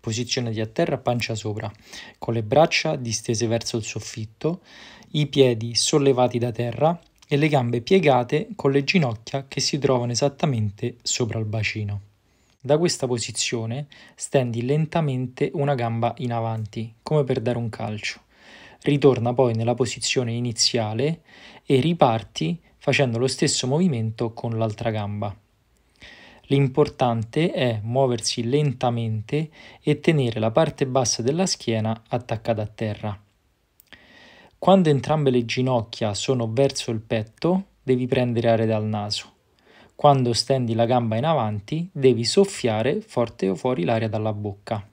posizionati a terra pancia sopra, con le braccia distese verso il soffitto, i piedi sollevati da terra e le gambe piegate con le ginocchia che si trovano esattamente sopra il bacino. Da questa posizione stendi lentamente una gamba in avanti, come per dare un calcio. Ritorna poi nella posizione iniziale e riparti facendo lo stesso movimento con l'altra gamba. L'importante è muoversi lentamente e tenere la parte bassa della schiena attaccata a terra. Quando entrambe le ginocchia sono verso il petto, devi prendere aria dal naso. Quando stendi la gamba in avanti, devi soffiare forte o fuori l'aria dalla bocca.